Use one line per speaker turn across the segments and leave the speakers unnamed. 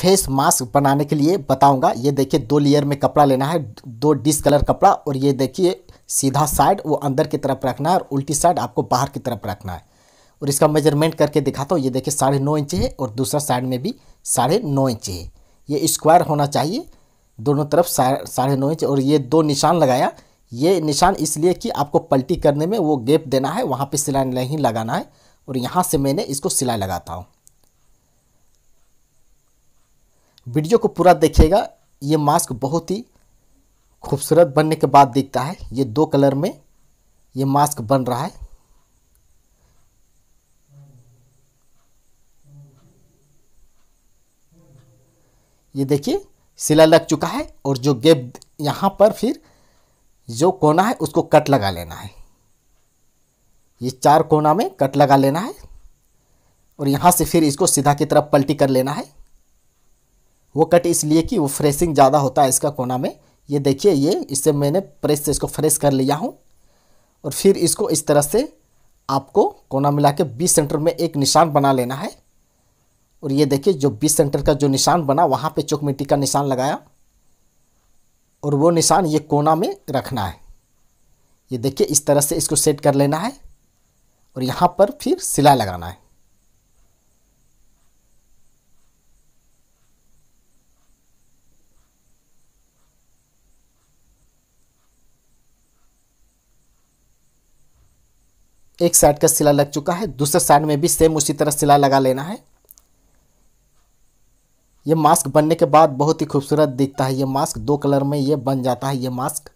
face mask बनाने के लिए बताऊंगा ये देखिए दो लेयर में कपड़ा लेना है दो डिस कलर कपड़ा और ये देखिए सीधा साइड वो अंदर की तरफ रखना है और उल्टी साइड आपको बाहर की तरफ रखना है और इसका मेजरमेंट करके दिखाता हूँ ये देखिए साढ़े नौ इंच है और दूसरा साइड में भी साढ़े नौ इंच है ये स्क्वायर होना चाहिए दोनों तरफ साढ़े नौ इंच और ये दो निशान लगाया ये निशान इसलिए कि आपको पलटी करने में वो गेप देना है वहाँ पर सिलाई नहीं लगाना है और यहाँ से मैंने इसको सिलाई लगाता हूँ वीडियो को पूरा देखिएगा ये मास्क बहुत ही खूबसूरत बनने के बाद दिखता है ये दो कलर में ये मास्क बन रहा है ये देखिए सिला लग चुका है और जो गेप यहाँ पर फिर जो कोना है उसको कट लगा लेना है ये चार कोना में कट लगा लेना है और यहाँ से फिर इसको सीधा की तरफ पलटी कर लेना है वो कट इसलिए कि वो फ्रेशिंग ज़्यादा होता है इसका कोना में ये देखिए ये इससे मैंने प्रेस से इसको फ़्रेश कर लिया हूँ और फिर इसको इस तरह से आपको कोना मिला के बीस सेंटर में एक निशान बना लेना है और ये देखिए जो बीस सेंटर का जो निशान बना वहाँ पे चौक मिट्टी का निशान लगाया और वो निशान ये कोना में रखना है ये देखिए इस तरह से इसको सेट कर लेना है और यहाँ पर फिर सिलाई लगाना है एक साइड का सिला लग चुका है दूसरे साइड में भी सेम उसी तरह सिला लगा लेना है ये मास्क बनने के बाद बहुत ही खूबसूरत दिखता है ये मास्क दो कलर में ये बन जाता है ये मास्क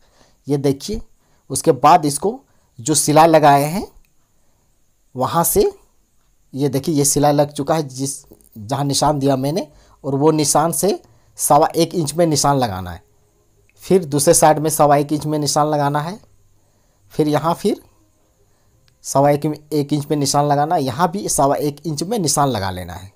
ये देखिए उसके बाद इसको जो सिला लगाए हैं वहाँ से ये देखिए ये सिला लग चुका है जिस जहाँ निशान दिया मैंने और वो निशान से सवा एक इंच में निशान लगाना है फिर दूसरे साइड में सवा एक इंच में निशान लगाना है फिर यहाँ फिर सवा एक, एक इंच में निशान लगाना यहाँ भी सवा एक इंच में निशान लगा लेना है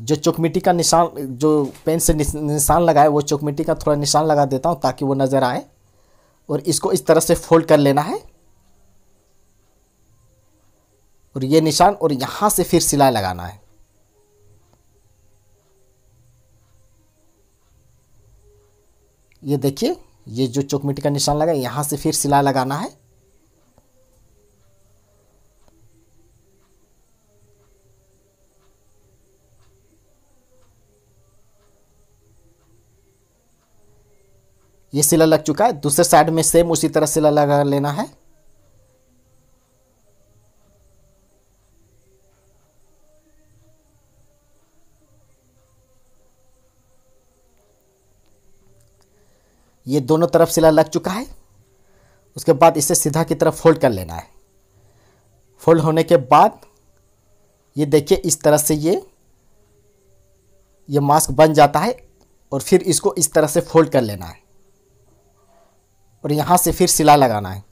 जो चौकमिट्टी का निशान जो पेन से निशान लगाए वो चौकमिट्टी का थोड़ा निशान लगा देता हूँ ताकि वो नज़र आए और इसको इस तरह से फोल्ड कर लेना है और ये निशान और यहाँ से फिर सिलाई लगाना है ये देखिए ये जो चौकमिटी का निशान लगा यहाँ से फिर सिलाई लगाना है ये सिला लग चुका है दूसरे साइड में सेम उसी तरह सिला लगा लेना है ये दोनों तरफ सिला लग चुका है उसके बाद इसे सीधा की तरफ फोल्ड कर लेना है फोल्ड होने के बाद ये देखिए इस तरह से ये ये मास्क बन जाता है और फिर इसको इस तरह से फोल्ड कर लेना है और यहाँ से फिर सिला लगाना है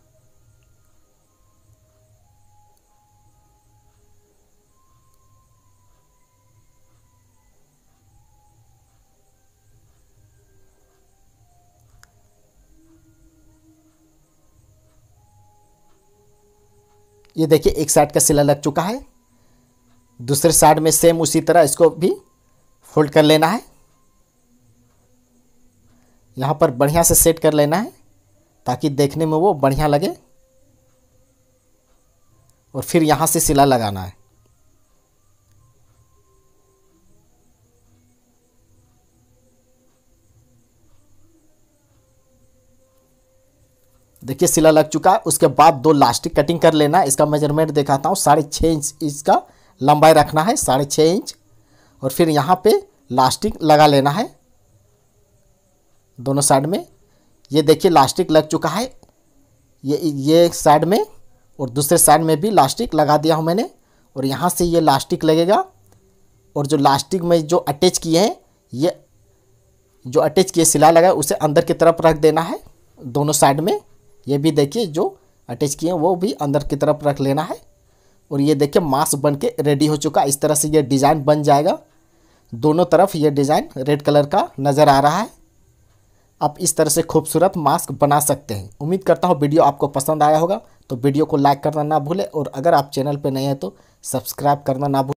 ये देखिए एक साइड का सिला लग चुका है दूसरे साइड में सेम उसी तरह इसको भी फोल्ड कर लेना है यहाँ पर बढ़िया से सेट कर लेना है ताकि देखने में वो बढ़िया लगे और फिर यहाँ से सिला लगाना है देखिए सिला लग चुका है उसके बाद दो लास्टिक कटिंग कर लेना इसका मेजरमेंट दिखाता हूँ साढ़े छः इंच इसका लंबाई रखना है साढ़े छः इंच और फिर यहाँ पे लास्टिक लगा लेना है दोनों साइड में ये देखिए लास्टिक लग चुका है ये ये साइड में और दूसरे साइड में भी लास्टिक लगा दिया हूँ मैंने और यहाँ से ये लास्टिक लगेगा और जो लास्टिक में जो अटैच किए हैं ये जो अटैच किए सिला लगा उसे अंदर की तरफ रख देना है दोनों साइड में ये भी देखिए जो अटैच किए वो भी अंदर की तरफ रख लेना है और ये देखिए मास्क बन के रेडी हो चुका इस तरह से ये डिज़ाइन बन जाएगा दोनों तरफ ये डिज़ाइन रेड कलर का नज़र आ रहा है आप इस तरह से खूबसूरत मास्क बना सकते हैं उम्मीद करता हूँ वीडियो आपको पसंद आया होगा तो वीडियो को लाइक करना ना भूलें और अगर आप चैनल पर नए हैं तो सब्सक्राइब करना ना भूलें